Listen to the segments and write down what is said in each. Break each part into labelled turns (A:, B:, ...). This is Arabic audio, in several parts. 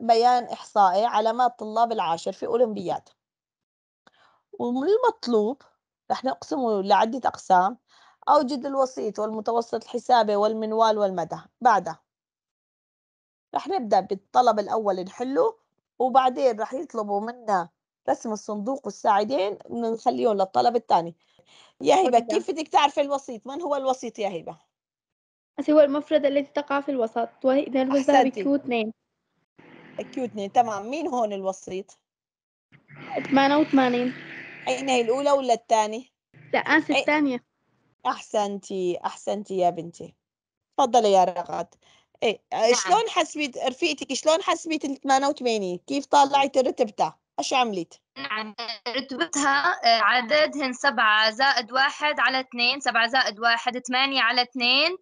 A: بيان إحصائي علامات طلاب العاشر في أولمبياد ومن المطلوب رح نقسمه لعدة أقسام أوجد الوسيط والمتوسط الحسابي والمنوال والمدى بعدها رح نبدأ بالطلب الأول نحله وبعدين رح يطلبوا منا رسم الصندوق والساعدين بنخليهم للطلب الثاني يا هبة كيف بدك تعرفي الوسيط من هو الوسيط يا هبة؟ هو المفردة التي تقع في الوسط وهي إذا الوسط بيكون اثنين اكيوتني تمام مين هون الوسيط
B: 88
A: أين هي الأولى ولا الثانية؟ لا آسف الثانية أحسنتي أحسنتي يا بنتي تفضلي يا رغد إيه نعم. شلون حسبت رفيقتك شلون حسبت ال 88 كيف طلعت رتبتها؟ ايش عملت؟
B: نعم رتبتها آه، عددهن سبعة زائد واحد على اثنين سبعة زائد واحد ثمانية على اثنين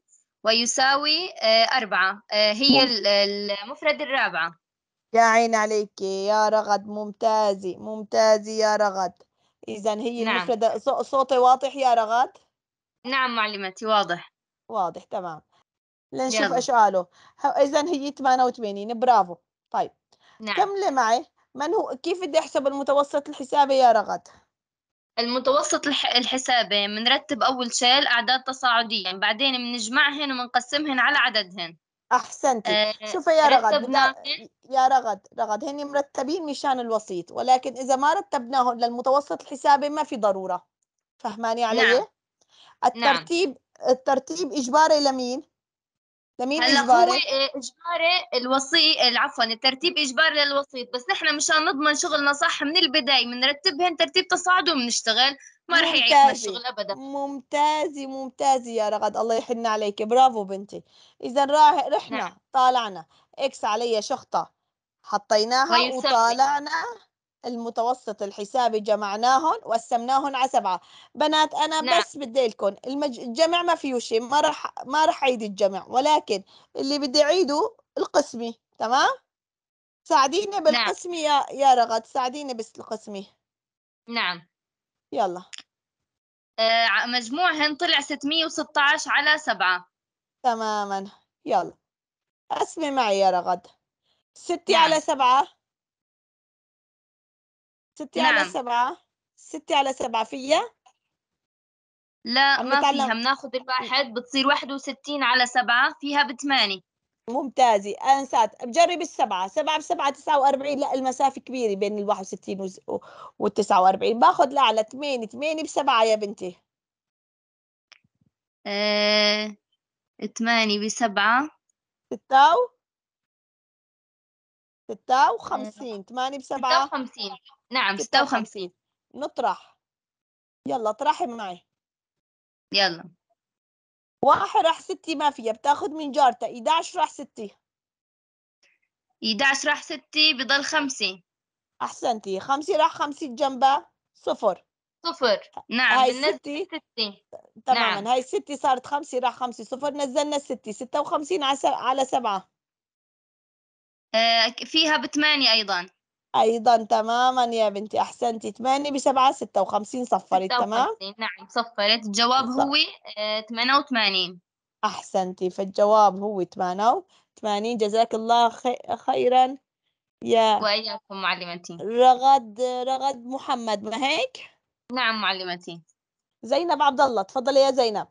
B: ويساوي آه، أربعة آه، هي نعم. المفرد الرابعة
A: يا عين عليك يا رغد ممتازة ممتازة يا رغد إذا هي نعم. المفردة صوتي واضح يا
B: رغد؟ نعم معلمتي واضح واضح تمام
A: لنشوف ايش قالوا اذا هي 88 برافو طيب نعم كملي معي من هو
B: كيف بدي احسب المتوسط الحسابي يا رغد المتوسط الحسابي بنرتب اول شيء الاعداد تصاعديا بعدين بنجمعهن وبنقسمهن على عددهن
A: أحسنتي آه شوفي يا رغد يا رغد رغد هن مرتبين مشان الوسيط ولكن إذا ما رتبناهم للمتوسط الحسابي ما في ضرورة فهماني علي؟ نعم. نعم. الترتيب نعم. الترتيب إجباري لمين؟ لمين هلا إجباري؟ هو
B: إجباري آه، الوسيط آه، عفوا الترتيب إجباري للوسيط بس نحن مشان نضمن شغلنا صح من البداية بنرتبهن ترتيب تصاعد وبنشتغل ما راح يعيق الشغل ابدا
A: ممتازه ممتازه يا رغد الله يحن عليك برافو بنتي اذا راح رحنا نعم. طالعنا اكس علي شخطه حطيناها وطالعنا المتوسط الحسابي جمعناهم وقسمناهم على سبعة بنات أنا نعم. بس بدي لكم المج... الجمع ما فيه شيء ما راح ما راح أعيد الجمع ولكن اللي بدي أعيده القسمي تمام ساعديني نعم. بالقسمي نعم. يا يا رغد ساعديني بالقسمي نعم يلا آه، مجموعهن طلع 616 على 7 تماما يلا اسمي معي يا رغد 6 نعم. على 7
B: 6 نعم. على 7 6 على 7 فيا لا ما فيها بناخذ الواحد بتصير 61 على 7 فيها بثمانية
A: ممتازة أنسات بجرب السبعة سبعة بسبعة تسعة وأربعين لا المسافة كبيرة بين الواحد وستين والتسعة وأربعين باخذ الأعلى ثمانية ثمانية بسبعة يا بنتي
B: آه، ثمانية بسبعة ستة و ستة وخمسين ثمانية بسبعة
A: ستة وخمسين نعم ستة وخمسين نطرح يلا اطرحي معي يلا واحد راح ستة ما فيها بتاخد من جارتها 11 راح ستة 11 راح ستة بضل خمسة أحسنتي خمسة راح خمسة جنبها صفر صفر نعم هاي ستة ستة تماما نعم. هاي ستة صارت خمسة راح خمسة صفر نزلنا ستي ستة وخمسين على سبعة
B: آه، فيها بثمانية أيضا
A: أيضا تماما يا بنتي أحسنتي 8 ب 7 56 صفرت تمام؟ 56
B: نعم صفرت الجواب هو 88
A: آه، أحسنتي فالجواب هو 88 جزاك الله خيرا يا
B: وإياكم معلمتي
A: رغد رغد محمد ما هيك؟ نعم معلمتي زينب عبد الله تفضلي يا زينب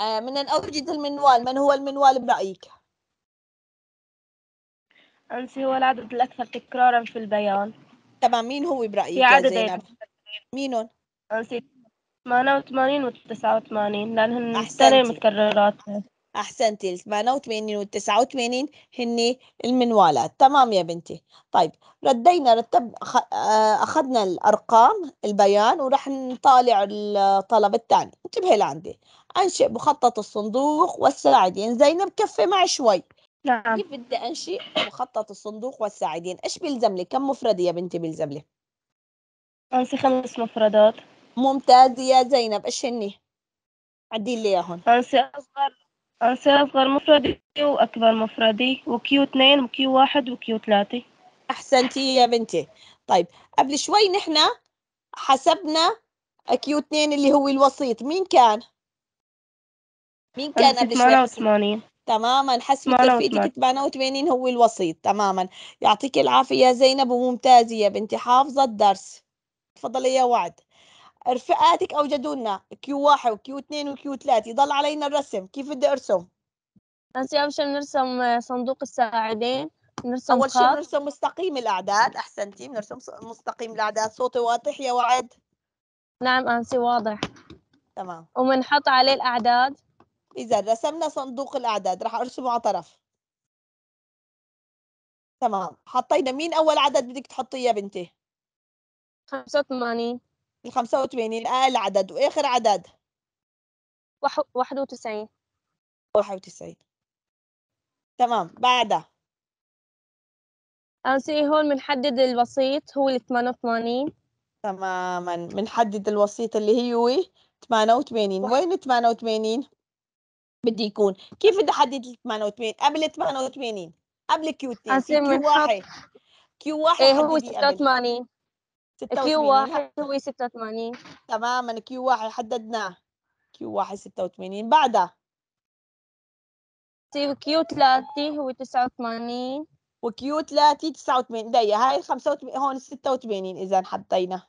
A: آه، من الاوجد أوجد المنوال من هو المنوال برأيك؟ أنسي هو العدد الأكثر تكرارا في البيان طبعا مين هو برأيك يا عددين إيه؟ زينب؟ مينهم؟ أنسي 88 و 89 لأنهن السنة
B: متكررات
A: أحسنتي ال 88 وال 89 هن المنوالات تمام يا بنتي طيب ردينا رتب آه، أخذنا الأرقام البيان ورح نطالع الطلب الثاني انتبهي لعندي أنشئ مخطط الصندوق والساعدين يعني زينب كفي معي شوي نعم كيف بدي أنشئ مخطط الصندوق والساعدين إيش بيلزم لي كم مفردة يا بنتي بيلزم لي أنسي خمس مفردات ممتاز يا زينب إيش هني عدي لي إياهم أنسي أصغر أنسي أصغر مفردة وأكبر مفردة وكيو اثنين وكيو واحد وكيو ثلاثة أحسنتي يا بنتي طيب قبل شوي نحن حسبنا كيو اثنين اللي هو الوسيط مين كان؟ مين كان قبل شوي؟ 88 تماما حسب تلفيتك 88 هو الوسيط تماما يعطيك العافية يا زينب وممتازة يا بنتي حافظة الدرس تفضلي يا وعد رفقاتك أوجدوا لنا كيو واحد وكيو اثنين وكيو ثلاثة ضل علينا الرسم كيف بدي أرسم؟ بس أول شيء بنرسم آه، صندوق الساعدين نرسم أول شيء بنرسم مستقيم الأعداد أحسنتي بنرسم مستقيم الأعداد صوتي واضح يا وعد؟ نعم أنسي آه، واضح تمام وبنحط عليه الأعداد إذا رسمنا صندوق الأعداد راح أرسمه على طرف تمام حطينا مين أول عدد بدك تحطيه يا بنتي؟ 85 ال 85 أقل عدد وآخر عدد؟
B: 91 91 تمام بعدها أنسي هون بنحدد الوسيط هو
A: ال 88 تماما بنحدد الوسيط اللي هي 88 وين 88 بدي يكون كيف بدي احدد ال 88 قبل 88 قبل كيو 2 كيو 1 كيو 1 ايه هو 86 كيو 1
B: هو 86
A: تماما كيو 1 حددناه كيو 1 86 بعدها طيب كيو 3 هو 89 وكيو 3 89 دقيقة هاي 85 هون
B: 86 إذا حطينا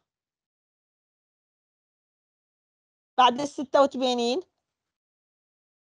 A: بعد ال 86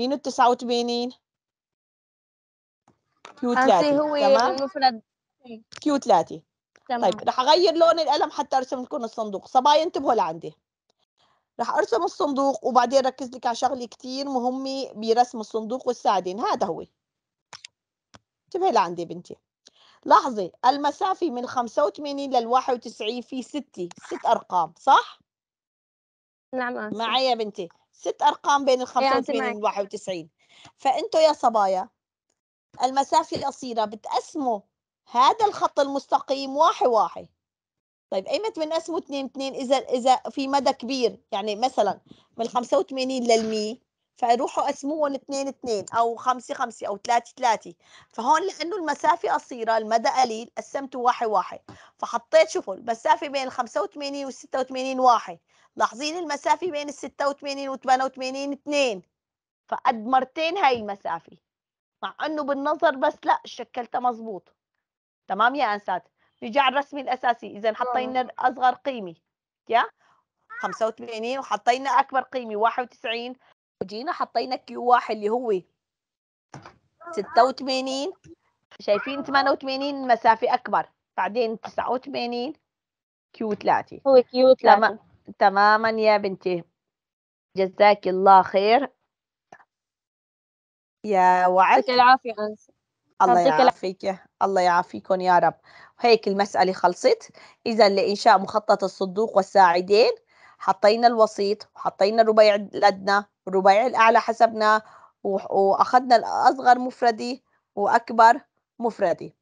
A: مين التسعة وثمانين كيو 30 هو تمام المفرد كيو إيه. 30 طيب رح اغير لون القلم حتى ارسم لكم الصندوق صبايا انتبهوا لعندي رح ارسم الصندوق وبعدين ركز لك على شغله كثير مهمه برسم الصندوق والساعدين هذا هو انتبهي لعندي بنتي لاحظي المسافه من 85 لل 91 في 6 ست ارقام صح نعم معي يا بنتي ست أرقام بين ال 85 وال 91 فانتم يا صبايا المسافة القصيرة بتقسموا هذا الخط المستقيم واحد واحد طيب ايمت بنقسمه 2 2 اذا اذا في مدى كبير يعني مثلا من 85 لل 100 فيروحوا قسموهم اثنين اثنين او خمسة خمسة او ثلاثة ثلاثة فهون لانه المسافة قصيرة المدى قليل قسمته واحد واحد فحطيت شوفوا المسافة بين ال 85 وال 86 واحد لاحظين المسافة بين ال 86 وال 88 اثنين فقد مرتين هاي المسافة مع انه بالنظر بس لا شكلتها مضبوط تمام يا انسات نيجي على الرسم الاساسي اذا حطينا آه. اصغر قيمه يا 85 وحطينا اكبر قيمه 91 وجينا حطينا كيو واحد اللي هو 86 شايفين 88 مسافة أكبر بعدين 89 كيو 3 هو كيو 3 تماما يا بنتي جزاك الله خير يا وعد يعطيك
B: العافية الله
A: يعافيك الله يعافيكم يا رب هيك المسألة خلصت إذا لإنشاء مخطط الصندوق والساعدين حطينا الوسيط وحطينا الربيع الأدنى رباعي الأعلى حسبنا وأخذنا الأصغر مفردي وأكبر مفردي